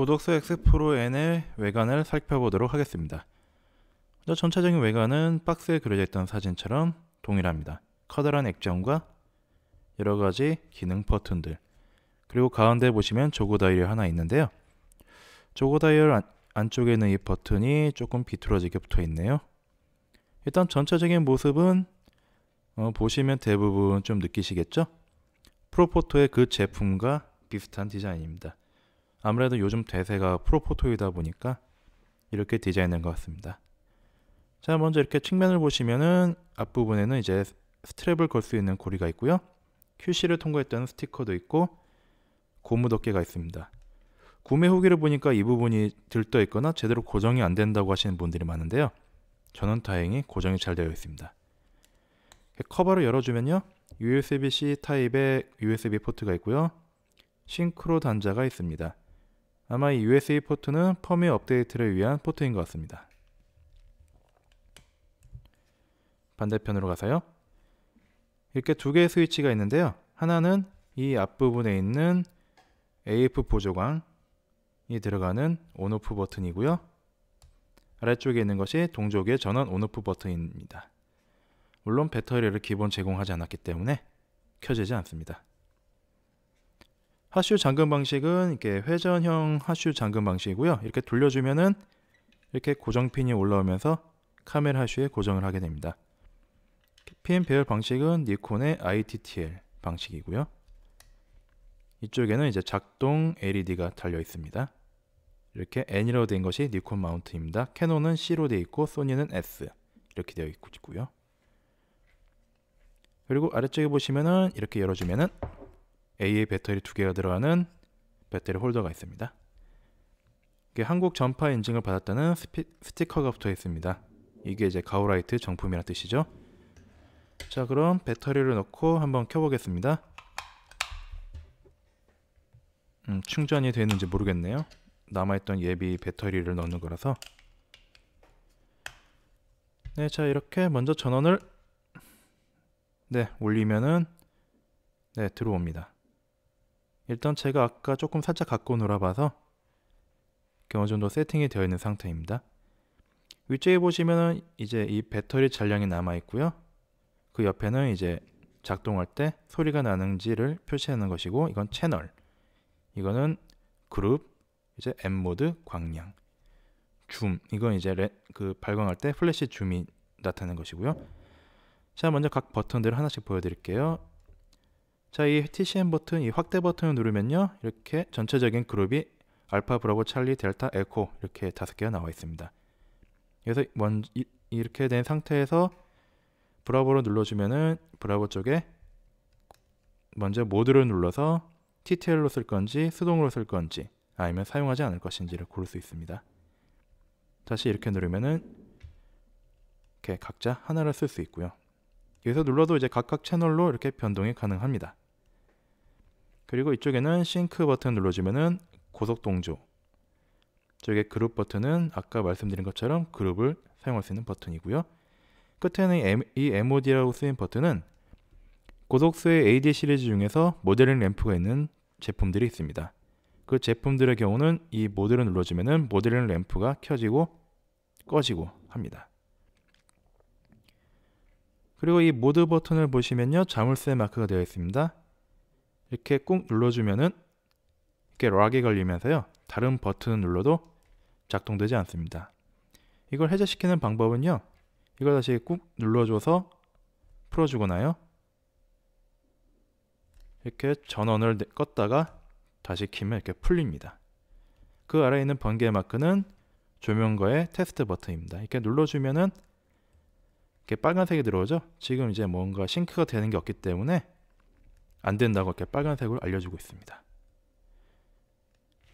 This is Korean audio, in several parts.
고독스 X 프로 N의 외관을 살펴보도록 하겠습니다. 먼저 전체적인 외관은 박스에 그려져 있던 사진처럼 동일합니다. 커다란 액정과 여러가지 기능 버튼들 그리고 가운데 보시면 조그 다이얼 하나 있는데요. 조그 다이얼 안, 안쪽에 있는 이 버튼이 조금 비뚤어지게 붙어 있네요. 일단 전체적인 모습은 어, 보시면 대부분 좀 느끼시겠죠? 프로포토의 그 제품과 비슷한 디자인입니다. 아무래도 요즘 대세가 프로포토이다 보니까 이렇게 디자인된 것 같습니다. 자, 먼저 이렇게 측면을 보시면은 앞부분에는 이제 스트랩을 걸 수 있는 고리가 있고요. QC를 통과했다는 스티커도 있고 고무 덮개가 있습니다. 구매 후기를 보니까 이 부분이 들떠 있거나 제대로 고정이 안 된다고 하시는 분들이 많은데요. 저는 다행히 고정이 잘 되어 있습니다. 커버를 열어주면요. USB-C 타입의 USB 포트가 있고요. 싱크로 단자가 있습니다. 아마 이 u s a 포트는 펌웨어 업데이트를 위한 포트인 것 같습니다. 반대편으로 가서요. 이렇게 두 개의 스위치가 있는데요. 하나는 이 앞부분에 있는 AF 보조광이 들어가는 온오프 버튼이고요. 아래쪽에 있는 것이 동족의 전원 온오프 버튼입니다. 물론 배터리를 기본 제공하지 않았기 때문에 켜지지 않습니다. 하슈 잠금 방식은 이렇게 회전형 하슈 잠금 방식이고요. 이렇게 돌려주면은 이렇게 고정핀이 올라오면서 카메라 하슈에 고정을 하게 됩니다. 핀 배열 방식은 니콘의 ITTL 방식이고요. 이쪽에는 이제 작동 LED가 달려 있습니다. 이렇게 N이라고 된 것이 니콘 마운트입니다. 캐논은 C로 되어 있고 소니는 S 이렇게 되어 있고요. 그리고 아래쪽에 보시면은 이렇게 열어주면은 A의 배터리 두 개가 들어가는 배터리 홀더가 있습니다. 한국 전파 인증을 받았다는 스피, 스티커가 붙어 있습니다. 이게 이제 가오라이트 정품이란 뜻이죠. 자, 그럼 배터리를 넣고 한번 켜보겠습니다. 음, 충전이 되는지 모르겠네요. 남아있던 예비 배터리를 넣는 거라서. 네, 자 이렇게 먼저 전원을 네 올리면은 네 들어옵니다. 일단 제가 아까 조금 살짝 갖고 놀아봐서 어느 정도 세팅이 되어 있는 상태입니다. 위쪽에 보시면은 이제 이 배터리 잔량이 남아 있고요. 그 옆에는 이제 작동할 때 소리가 나는지를 표시하는 것이고 이건 채널, 이거는 그룹, 이제 M 모드 광량, 줌 이건 이제 레, 그 발광할 때 플래시 줌이 나타나는 것이고요. 자 먼저 각 버튼들을 하나씩 보여드릴게요. 자, 이 TCM 버튼, 이 확대 버튼을 누르면요. 이렇게 전체적인 그룹이 알파, 브라보, 찰리, 델타, 에코 이렇게 다섯 개가 나와 있습니다. 그래서 먼, 이, 이렇게 된 상태에서 브라보를 눌러주면은 브라보 쪽에 먼저 모드를 눌러서 TTL로 쓸 건지 수동으로 쓸 건지 아니면 사용하지 않을 것인지를 고를 수 있습니다. 다시 이렇게 누르면은 이렇게 각자 하나를 쓸 수 있고요. 여기서 눌러도 이제 각각 채널로 이렇게 변동이 가능합니다. 그리고 이쪽에는 싱크 버튼 눌러주면은 고속 동조 저게 그룹 버튼은 아까 말씀드린 것처럼 그룹을 사용할 수 있는 버튼이고요 끝에는 이 MOD라고 쓰인 버튼은 고속수의 AD 시리즈 중에서 모델링 램프가 있는 제품들이 있습니다 그 제품들의 경우는 이 모드를 눌러주면은 모델링 램프가 켜지고 꺼지고 합니다 그리고 이 모드 버튼을 보시면요 자물쇠 마크가 되어 있습니다 이렇게 꾹 눌러주면은 이렇게 락이 걸리면서요. 다른 버튼을 눌러도 작동되지 않습니다. 이걸 해제시키는 방법은요. 이걸 다시 꾹 눌러줘서 풀어주거나요. 이렇게 전원을 껐다가 다시 키면 이렇게 풀립니다. 그 아래에 있는 번개 마크는 조명거의 테스트 버튼입니다. 이렇게 눌러주면은 이렇게 빨간색이 들어오죠? 지금 이제 뭔가 싱크가 되는 게 없기 때문에 안 된다고 이렇게 빨간색으로 알려주고 있습니다.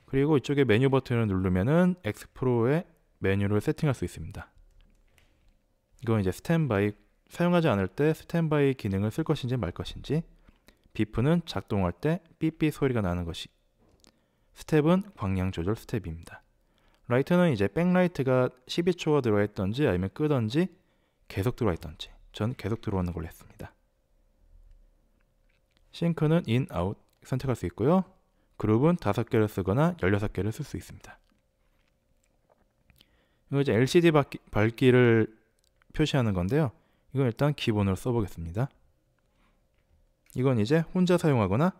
그리고 이쪽에 메뉴 버튼을 누르면은 엑스프로의 메뉴를 세팅할 수 있습니다. 이건 이제 스탠바이 사용하지 않을 때 스탠바이 기능을 쓸 것인지 말 것인지 비프는 작동할 때 삐삐 소리가 나는 것이 스텝은 광량 조절 스텝입니다. 라이트는 이제 백라이트가 12초가 들어있던지 아니면 끄던지 계속 들어있던지 전 계속 들어오는 걸로 했습니다. 싱크는 인, 아웃 선택할 수 있고요. 그룹은 5개를 쓰거나 16개를 쓸 수 있습니다. 이거 이제 LCD 밝기, 밝기를 표시하는 건데요. 이건 일단 기본으로 써보겠습니다. 이건 이제 혼자 사용하거나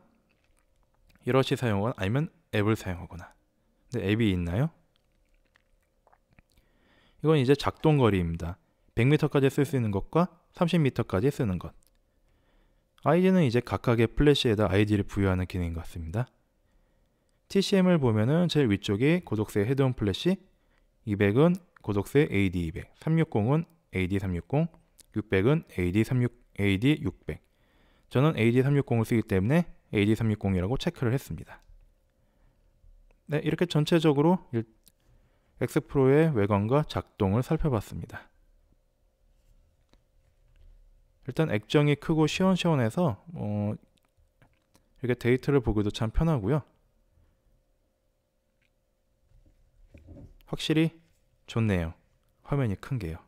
이러시 사용하거나 아니면 앱을 사용하거나 근데 앱이 있나요? 이건 이제 작동거리입니다. 100m까지 쓸 수 있는 것과 30m까지 쓰는 것 아이디는 이제 각각의 플래시에다 아이디를 부여하는 기능인 것 같습니다. TCM을 보면은 제일 위쪽이 고독세 헤드온 플래시, 200은 고독세 AD200, 360은 AD360, 600은 AD36, AD600. 저는 AD360을 쓰기 때문에 AD360이라고 체크를 했습니다. 네, 이렇게 전체적으로 엑프로의 외관과 작동을 살펴봤습니다. 일단 액정이 크고 시원시원해서 어, 이렇게 데이터를 보기도 참 편하고요. 확실히 좋네요. 화면이 큰 게요.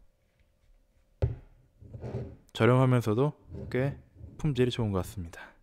저렴하면서도 꽤 품질이 좋은 것 같습니다.